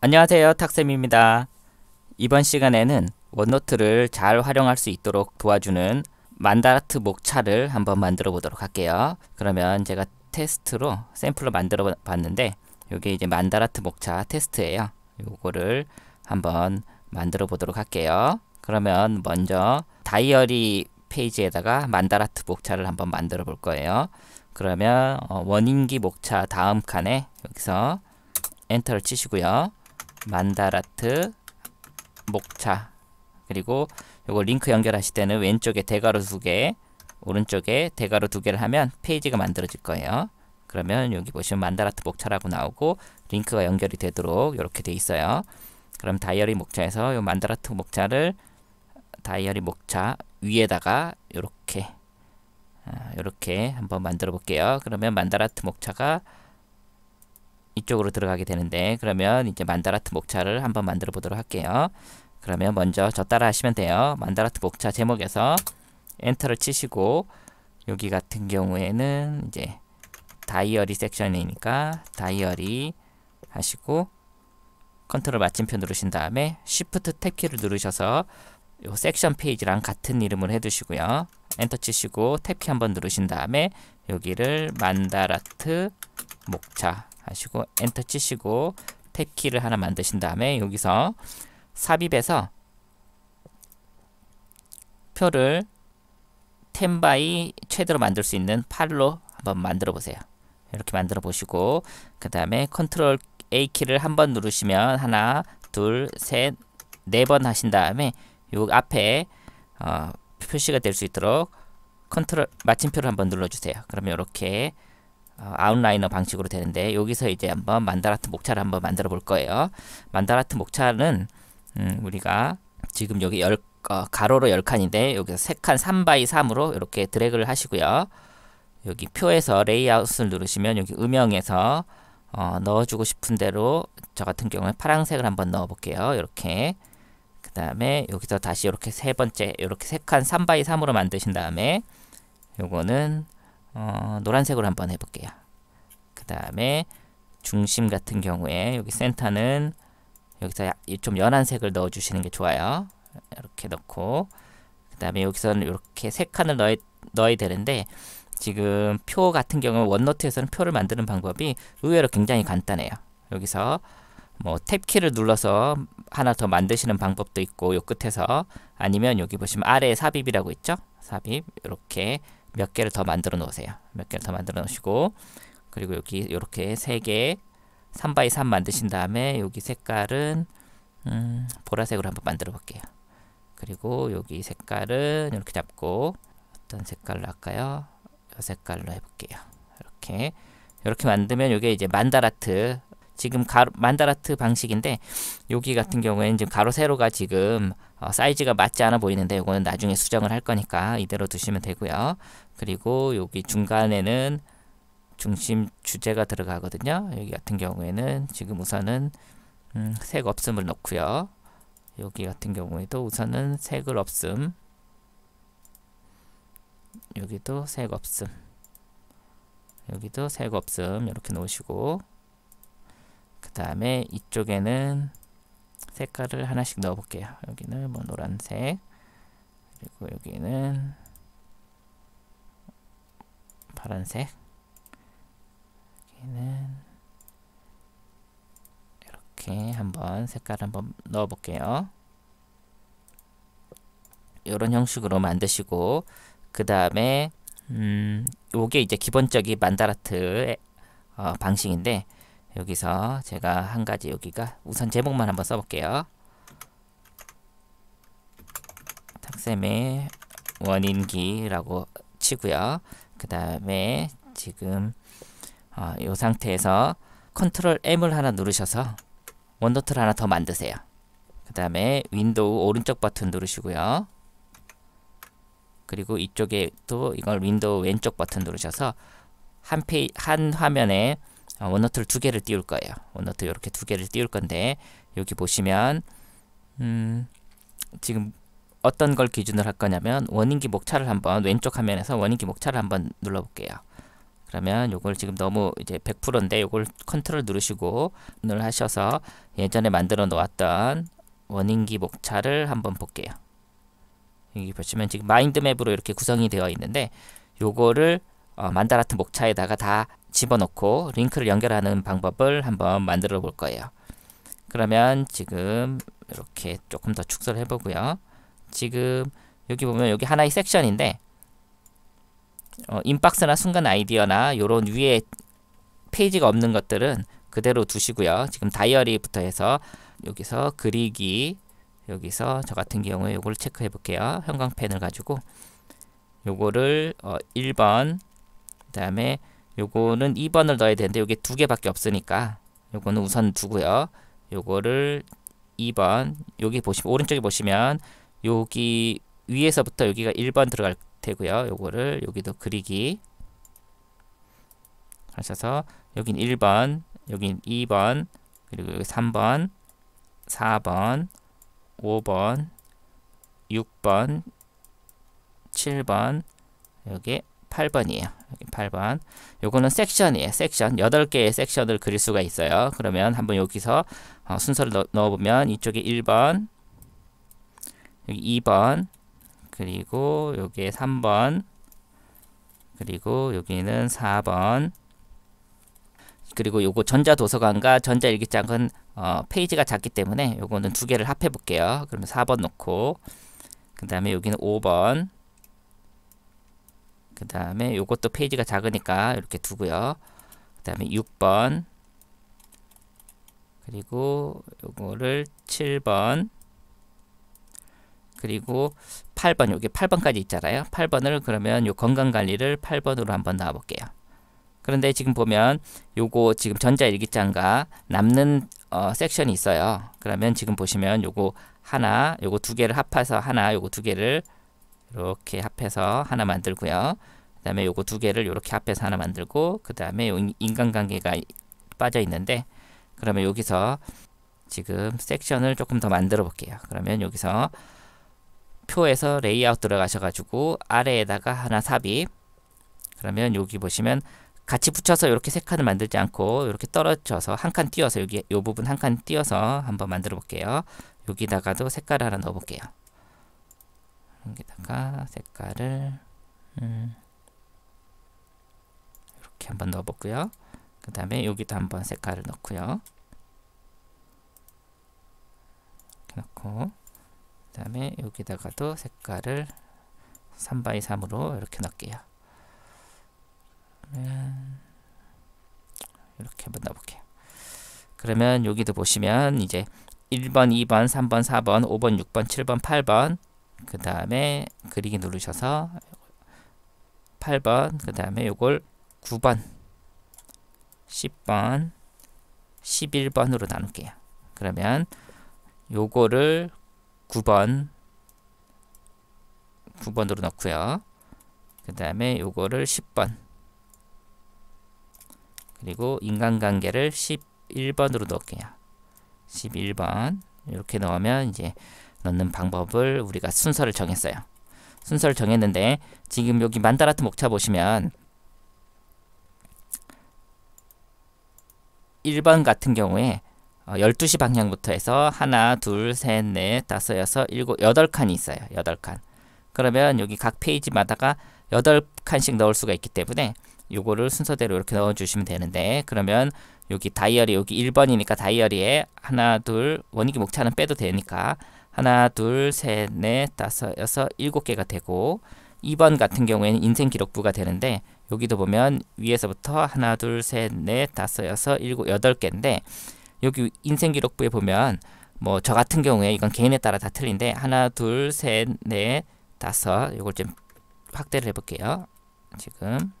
안녕하세요 탁쌤입니다. 이번 시간에는 원노트를 잘 활용할 수 있도록 도와주는 만다라트 목차를 한번 만들어 보도록 할게요. 그러면 제가 테스트로 샘플로 만들어 봤는데 이게 이제 만다라트 목차 테스트예요. 요거를 한번 만들어 보도록 할게요. 그러면 먼저 다이어리 페이지에다가 만다라트 목차를 한번 만들어 볼 거예요. 그러면 어, 원인기 목차 다음 칸에 여기서 엔터를 치시고요. 만다라트 목차 그리고 요거 링크 연결하실 때는 왼쪽에 대괄호 두개 오른쪽에 대괄호 두 개를 하면 페이지가 만들어질 거예요 그러면 여기 보시면 만다라트 목차라고 나오고 링크가 연결이 되도록 이렇게 돼 있어요 그럼 다이어리 목차에서 요 만다라트 목차를 다이어리 목차 위에다가 이렇게 이렇게 아, 한번 만들어 볼게요 그러면 만다라트 목차가 이쪽으로 들어가게 되는데 그러면 이제 만다라트 목차를 한번 만들어 보도록 할게요. 그러면 먼저 저 따라 하시면 돼요. 만다라트 목차 제목에서 엔터를 치시고 여기 같은 경우에는 이제 다이어리 섹션이니까 다이어리 하시고 컨트롤 마침표 누르신 다음에 s 프트 f t 탭키를 누르셔서 요 섹션 페이지랑 같은 이름을 해두시고요. 엔터 치시고 탭키 한번 누르신 다음에 여기를 만다라트 목차 하시고 엔터 치시고 탭키를 하나 만드신 다음에 여기서 삽입해서 표를 텐바이 최대로 만들 수 있는 8로 한번 만들어 보세요. 이렇게 만들어 보시고 그 다음에 컨트롤 A 키를 한번 누르시면 하나 둘셋네 번 하신 다음에 요 앞에 어, 표시가 될 수 있도록 컨트롤 마침표를 한번 눌러주세요. 그러면 이렇게 어, 아웃라이너 방식으로 되는데 여기서 이제 한번 만다라트 목차를 한번 만들어 볼 거예요. 만다라트 목차는 음, 우리가 지금 여기 열, 어, 가로로 10칸인데 여기서 3칸 3바이 3으로 이렇게 드래그를 하시고요. 여기 표에서 레이아웃을 누르시면 여기 음영에서 어, 넣어주고 싶은 대로 저 같은 경우에 파란색을 한번 넣어볼게요. 이렇게 그 다음에 여기서 다시 이렇게 세 번째 이렇게 3칸 3바이 3으로 만드신 다음에 요거는 어, 노란색으로 한번 해볼게요. 그 다음에 중심 같은 경우에 여기 센터는 여기서 좀 연한 색을 넣어주시는 게 좋아요. 이렇게 넣고 그 다음에 여기서는 이렇게 세 칸을 넣어, 넣어야 되는데 지금 표 같은 경우 원노트에서는 표를 만드는 방법이 의외로 굉장히 간단해요. 여기서 뭐 탭키를 눌러서 하나 더 만드시는 방법도 있고 요 끝에서 아니면 여기 보시면 아래에 삽입이라고 있죠? 삽입 이렇게 몇 개를 더 만들어 놓으세요. 몇 개를 더 만들어 놓으시고 그리고 여기 이렇게 세개 3x3 만드신 다음에 여기 색깔은 음, 보라색으로 한번 만들어 볼게요. 그리고 여기 색깔은 이렇게 잡고 어떤 색깔로 할까요? 이 색깔로 해볼게요. 이렇게 이렇게 만들면 이게 이제 만다라트 지금 가로, 만다라트 방식인데 여기 같은 경우에는 지금 가로 세로가 지금 어, 사이즈가 맞지 않아 보이는데 이거는 나중에 수정을 할 거니까 이대로 두시면 되고요. 그리고 여기 중간에는 중심 주제가 들어가거든요. 여기 같은 경우에는 지금 우선은 음, 색 없음을 넣고요. 여기 같은 경우에도 우선은 색을 없음 여기도 색 없음 여기도 색 없음 이렇게 놓으시고 그 다음에 이쪽에는 색깔을 하나씩 넣어볼게요. 여기는 뭐 노란색 그리고 여기는 파란색 여기는 이렇게 한번 색깔 한번 넣어볼게요. 이런 형식으로 만드시고 그 다음에 음 요게 이제 기본적인 만다라트 어, 방식인데 여기서 제가 한 가지 여기가 우선 제목만 한번 써볼게요. 탁쌤의 원인기라고 치고요. 그 다음에 지금 어, 이 상태에서 컨트롤 M을 하나 누르셔서 원노트를 하나 더 만드세요. 그 다음에 윈도우 오른쪽 버튼 누르시고요. 그리고 이쪽에 또 이걸 윈도우 왼쪽 버튼 누르셔서 한 페이 한 화면에 아, 원노트를 두 개를 띄울 거예요. 원노트 이렇게 두 개를 띄울 건데 여기 보시면 음, 지금 어떤 걸 기준으로 할 거냐면 원인기 목차를 한번 왼쪽 화면에서 원인기 목차를 한번 눌러볼게요. 그러면 요걸 지금 너무 이제 100%인데 요걸 컨트롤 누르시고 을 하셔서 예전에 만들어 놓았던 원인기 목차를 한번 볼게요. 여기 보시면 지금 마인드맵으로 이렇게 구성이 되어 있는데 요거를 어, 만다라트 목차에다가 다 집어넣고 링크를 연결하는 방법을 한번 만들어 볼 거예요. 그러면 지금 이렇게 조금 더 축소를 해보고요. 지금 여기 보면 여기 하나의 섹션인데 어, 인박스나 순간 아이디어나 이런 위에 페이지가 없는 것들은 그대로 두시고요. 지금 다이어리부터 해서 여기서 그리기 여기서 저 같은 경우에 요걸 체크해 볼게요. 형광펜을 가지고 요거를 어, 1번 그 다음에 요거는 2번을 넣어야 되는데 요게 두 개밖에 없으니까 요거는 우선 두고요. 요거를 2번 여기 보시면 오른쪽에 보시면 여기 위에서부터 여기가 1번 들어갈 테고요. 요거를 여기도 그리기 하셔서 여긴 1번, 여긴 2번, 그리고 여기 3번, 4번, 5번, 6번, 7번, 여기 8번이에요. 8번. 요거는 섹션이에요. 섹션. 8개의 섹션을 그릴 수가 있어요. 그러면 한번 여기서 어, 순서를 넣, 어보면 이쪽에 1번, 여기 2번, 그리고 여기에 3번, 그리고 여기는 4번, 그리고 요거 전자도서관과 전자일기장은 어, 페이지가 작기 때문에 요거는 두 개를 합해 볼게요. 그러면 4번 놓고 그 다음에 여기는 5번 그 다음에 요것도 페이지가 작으니까 이렇게 두고요. 그 다음에 6번 그리고 요거를 7번 그리고 8번 여기 8번까지 있잖아요. 8번을 그러면 요 건강관리를 8번으로 한번 나와볼게요. 그런데 지금 보면 요거 지금 전자일기장과 남는 어, 섹션이 있어요. 그러면 지금 보시면 요거 하나, 요거 두 개를 합해서 하나, 요거 두 개를 이렇게 합해서 하나 만들고요. 그 다음에 요거 두 개를 이렇게 합해서 하나 만들고 그 다음에 인간관계가 빠져 있는데 그러면 여기서 지금 섹션을 조금 더 만들어 볼게요. 그러면 여기서 표에서 레이아웃 들어가셔가지고 아래에다가 하나 삽입 그러면 여기 보시면 같이 붙여서 이렇게 세 칸을 만들지 않고 이렇게 떨어져서 한 칸 띄어서 여기 요 부분 한 칸 띄어서 한번 만들어 볼게요. 여기다가도 색깔 하나 넣어 볼게요. 여기다가 색깔을 음, 이렇게 한번 넣어보고요. 그 다음에 여기도 한번 색깔을 넣고요. 이렇게 넣고 그 다음에 여기다가도 색깔을 3x3으로 이렇게 넣을게요. 이렇게 한번 넣어볼게요. 그러면 여기도 보시면 이제 1번, 2번, 3번, 4번, 5번, 6번, 7번, 8번 그 다음에 그리기 누르셔서 8번 그 다음에 요걸 9번 10번 11번으로 나눌게요. 그러면 요거를 9번 9번으로 넣고요. 그 다음에 요거를 10번 그리고 인간관계를 11번으로 넣을게요. 11번 이렇게 넣으면 이제 넣는 방법을 우리가 순서를 정했어요. 순서를 정했는데 지금 여기 만다라트 목차 보시면 1번 같은 경우에 12시 어, 방향부터 해서 하나, 둘, 셋, 넷, 다섯, 여섯, 일곱, 여덟 칸이 있어요. 여덟 칸. 그러면 여기 각 페이지마다가 여덟 칸씩 넣을 수가 있기 때문에 요거를 순서대로 이렇게 넣어주시면 되는데 그러면 여기 다이어리 여기 1번이니까 다이어리에 하나, 둘, 원익이 목차는 빼도 되니까 하나, 둘, 셋, 넷, 다섯, 여섯, 일곱 개가 되고 2번 같은 경우에는 인생 기록부가 되는데 여기도 보면 위에서부터 하나, 둘, 셋, 넷, 다섯, 여섯, 일곱, 여덟 개인데 여기 인생 기록부에 보면 뭐 저 같은 경우에 이건 개인에 따라 다 틀린데 하나, 둘, 셋, 넷, 다섯 이걸 좀 확대를 해볼게요. 지금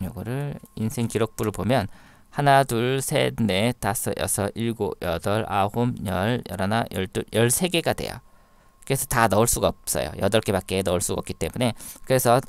요거를 인생 기록부를 보면 하나, 둘, 셋, 넷, 다섯, 여섯, 일곱, 여덟, 아홉, 열, 열하나, 열둘, 열세 개가 돼요. 그래서 다 넣을 수가 없어요. 여덟 개밖에 넣을 수가 없기 때문에 그래서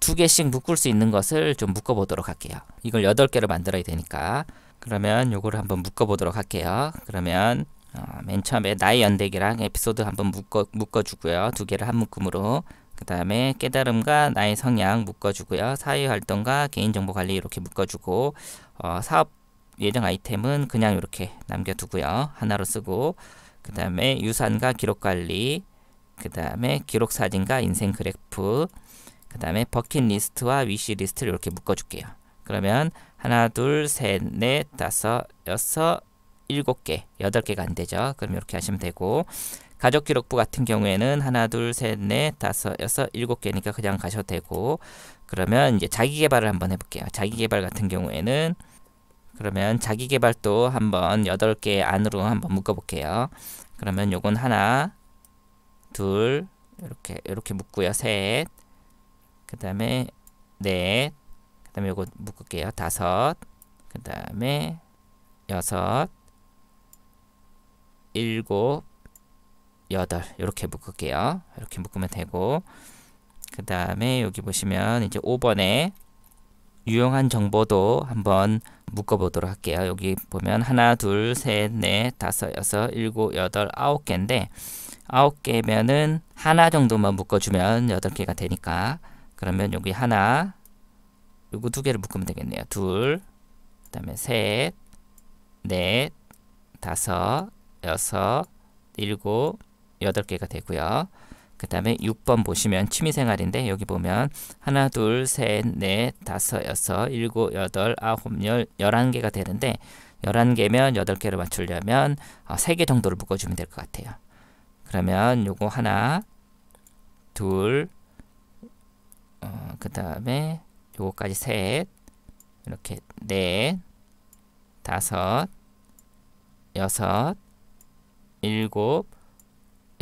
두 개씩 묶을 수 있는 것을 좀 묶어보도록 할게요. 이걸 여덟 개로 만들어야 되니까 그러면 요거를 한번 묶어보도록 할게요. 그러면 어, 맨 처음에 나의 연대기랑 에피소드 한번 묶어, 묶어주고요. 두 개를 한 묶음으로 그 다음에 깨달음과 나의 성향 묶어주고요. 사회활동과 개인정보관리 이렇게 묶어주고 어, 사업 예정 아이템은 그냥 이렇게 남겨두고요. 하나로 쓰고 그 다음에 유산과 기록관리 그 다음에 기록사진과 인생 그래프 그 다음에 버킷리스트와 위시리스트를 이렇게 묶어줄게요. 그러면 하나 둘셋넷 다섯 여섯 일곱 개 여덟 개가 안되죠. 그럼 이렇게 하시면 되고 가족 기록부 같은 경우에는 하나, 둘, 셋, 넷, 다섯, 여섯, 일곱 개니까 그냥 가셔도 되고 그러면 이제 자기 개발을 한번 해볼게요. 자기 개발 같은 경우에는 그러면 자기 개발도 한번 여덟 개 안으로 한번 묶어볼게요. 그러면 요건 하나, 둘, 이렇게 이렇게 묶고요. 셋, 그 다음에 넷, 그 다음에 요거 묶을게요. 다섯, 그 다음에 여섯, 일곱, 여덟 이렇게 묶을게요. 이렇게 묶으면 되고 그 다음에 여기 보시면 이제 5번에 유용한 정보도 한번 묶어보도록 할게요. 여기 보면 하나, 둘, 셋, 넷, 다섯, 여섯, 일곱, 여덟, 아홉 개인데 아홉 개면은 하나 정도만 묶어주면 여덟 개가 되니까 그러면 여기 하나 요거 두 개를 묶으면 되겠네요. 둘, 그 다음에 셋, 넷, 다섯, 여섯, 일곱, 8개가 되고요. 그 다음에 6번 보시면 취미생활인데 여기 보면 하나 둘셋넷 다섯 여섯 일곱 여덟 아홉 열 열한 개가 되는데 열한 개면 여덟 개를 맞추려면 아, 세 개 정도를 묶어주면 될 것 같아요. 그러면 요거 하나 둘 어, 그 다음에 요거까지 셋 이렇게 넷 다섯 여섯 일곱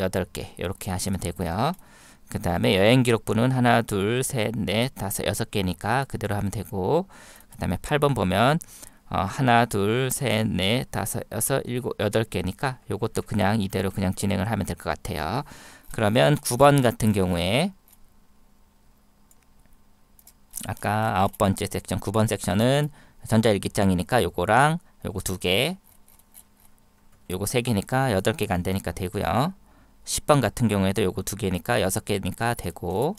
여덟 개 이렇게 하시면 되고요. 그 다음에 여행 기록부는 하나, 둘, 셋, 넷, 다섯, 여섯 개니까 그대로 하면 되고 그 다음에 8번 보면 어, 하나, 둘, 셋, 넷, 다섯, 여섯, 일곱, 여덟 개니까 이것도 그냥 이대로 그냥 진행을 하면 될 것 같아요. 그러면 9번 같은 경우에 아까 아홉 번째 섹션, 9번 섹션은 전자일기장이니까 요거랑 요거 두 개, 요거 세 개니까 여덟 개가 안 되니까 되고요. 10번 같은 경우에도 요거 두 개니까 여섯 개니까 되고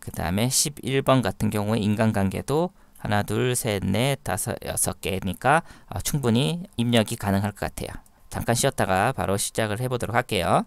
그 다음에 11번 같은 경우에 인간관계도 하나 둘 셋 넷 다섯 여섯 개니까 어, 충분히 입력이 가능할 것 같아요. 잠깐 쉬었다가 바로 시작을 해보도록 할게요.